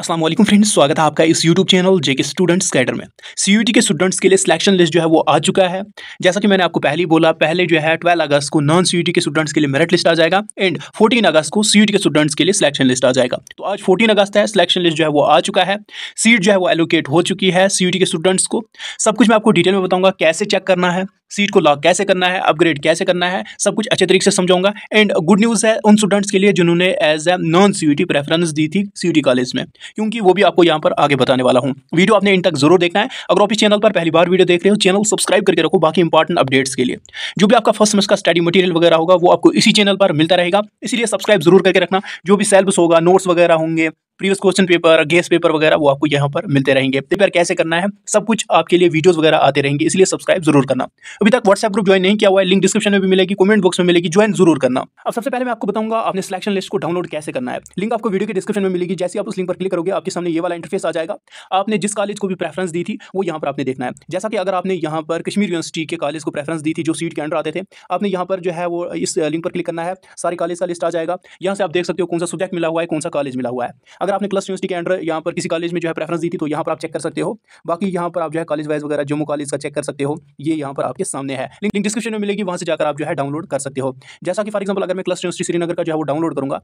Aslam friends स्वागत है आपका इस YouTube channel JK students cadre में सी के स्टूडेंट्स के लिए सिलेक्शन लिस्ट जो है वो आ चुका है जैसा कि मैंने आपको पहले ही बोला पहले जो है 12 अगस्त को नॉन सी के स्टूडेंट्स के लिए मेरिट लिस्ट आ जाएगा एंड 14 अगस्त को सी के स्टूडेंट्स के लिए सिलेक्शन लिस्ट आ जाएगा तो आज 14 अगस्त है सिलेक्शन लिस्ट जो है वो आ चुका है सीट जो है वो एलोकेट हो चुकी है सी के स्टूडेंट्स को सब कुछ मैं आपको डिटेल में बताऊंगा कैसे चेक करना है सीट को लॉक कैसे करना है अपग्रेड कैसे करना है सब कुछ अच्छे तरीके से समझाऊंगा एंड गुड न्यूज़ है उन स्टूडेंट्स के लिए जिन्होंने as a non C preference दी थी सी कॉलेज में क्योंकि वो भी आपको यहाँ पर आगे बताने वाला हूँ वीडियो आपने इन तक जरूर देखना है अगर आप इस चैनल पर पहली बार वीडियो देख रहे हो चैनल सब्सक्राइब करके रखो बाकी इंपॉर्टेंट अपडेट्स के लिए जो भी आपका फर्स्ट सेमेस्टर का स्टडी मटेरियल वगैरह होगा वो आपको इसी चैनल पर मिलता रहेगा इसीलिए सब्सक्राइब जरूर करके रखना जो भी सेल्स होगा नोट्स वगैरह होंगे previous question paper guess paper वगैरह वो आपको यहाँ पर मिलते रहेंगे तो पेपर कैसे करना है सब कुछ आपके लिए वीडियोस वगैरह आते रहेंगे इसलिए सब्सक्राइब जरूर करना अभी तक व्हाट्सएप ग्रुप ज्वाइन नहीं किया हुआ है लिंक डिस्क्रिप्शन में भी मिलेगी कमेंट बॉक्स में मिलेगी ज्वाइन जरूर करना अब सबसे पहले मैं आपको बताऊंगा आपने सिलेक्शन लिस्ट को डाउनलोड कैसे करना है लिंक आपको वीडियो के डिस्क्रिप्शन में मिलेगी जैसे आप उस लिंक पर क्लिक करोगे आपके सामने ये वाला इंटरफेस आ जाएगा आपने जिस कॉलेज को भी प्रेफरेंस दी थी वो यहाँ पर आपने देखना है जैसा कि अगर आपने यहाँ पर कश्मीर यूनिवर्सिटी के कॉलेज को प्रेफरेंस दी थी जो सीट के अंडर आते थे आपने यहाँ पर जो है वो इस लिंक पर क्लिक करना है सारे कॉलेज का लिस्ट आ जाएगा यहाँ से आप देख सकते हो कौन सा सब्जेक्ट मिला हुआ है कौन सा कॉलेज मिला हुआ है अगर आपने क्लस यूनिवर्सिटी के अंडर यहाँ पर किसी कॉलेज में जो है प्रेफरेंस दी थी तो यहाँ पर आप चेक कर सकते हो बाकी यहाँ पर आप जो है कॉलेज वाइज वगैरह जम्मू कॉलेज का चेक कर सकते हो ये यहाँ पर आपके सामने है लिंक डिस्क्रिप्शन में मिलेगी वहाँ से जाकर आप जो है डाउनलोड कर सकते हो जैसा कि फॉर एग्जाम्पल अगर मैं क्लस यूनिवर्सिटी श्रीनगर का जो है वो डाउनलोड करूँगा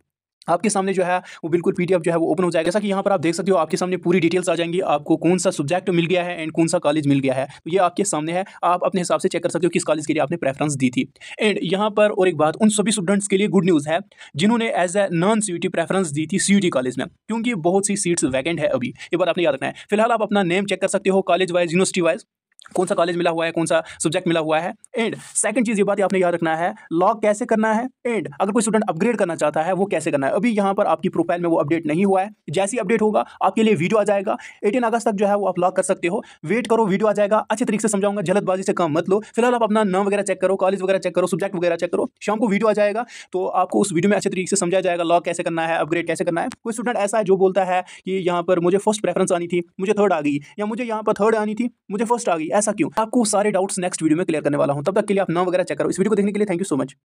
आपके सामने जो है वो बिल्कुल पीडीएफ जो है वो ओपन हो जाएगा जैसा कि यहाँ पर आप देख सकते हो आपके सामने पूरी डिटेल्स आ जाएंगी आपको कौन सा सब्जेक्ट मिल गया है एंड कौन सा कॉलेज मिल गया है तो ये आपके सामने है आप अपने हिसाब से चेक कर सकते हो किस कॉलेज के लिए आपने प्रेफरेंस दी थी एंड यहाँ पर और एक बात उन सभी स्टूडेंट्स के लिए गुड न्यूज़ है जिन्होंने as a non C preference दी थी सी कॉलेज में क्योंकि बहुत सी सीट्स वैकेंट है अभी ये बार आपने याद रखना है फिलहाल आप अपना नेम चेक कर सकते हो कॉलेज वाइज यूनिवर्सिटी वाइज कौन सा कॉलेज मिला हुआ है कौन सा सब्जेक्ट मिला हुआ है एंड सेकंड चीज़ ये बात आपने याद रखना है लॉग कैसे करना है एंड अगर कोई स्टूडेंट अपग्रेड करना चाहता है वो कैसे करना है अभी यहाँ पर आपकी प्रोफाइल में वो अपडेट नहीं हुआ है जैसी अपडेट होगा आपके लिए वीडियो आ जाएगा एटीन अगस्त तक जो है वो आप लॉग कर सकते हो वेट करो वीडियो आ जाएगा अच्छे तरीके से समझाऊंगा जल्दबाजी से काम मत लो फिलहाल आप अपना नाम वगैरह चेक करो कॉलेज वगैरह चेक करो सब्जेक्ट वगैरह चेक करो शाम को वीडियो आ जाएगा तो आपको उस वीडियो में अच्छे तरीके से समझाया जाएगा लॉग कैसे करना है अपग्रेड कैसे करना है कोई स्टूडेंट ऐसा है जो बोलता है कि यहाँ पर मुझे फर्स्ट प्रेफरेंस आनी थी मुझे थर्ड आ गई या मुझे यहाँ पर थर्ड आनी थी मुझे फर्स्ट आ गई ऐसा क्यों आपको सारे डाउट्स नेक्स्ट वीडियो में क्लियर करने वाला हूँ तब तक के लिए आप नाम वगैरह चेक करो इस वीडियो को देखने के लिए थैंक यू सो मच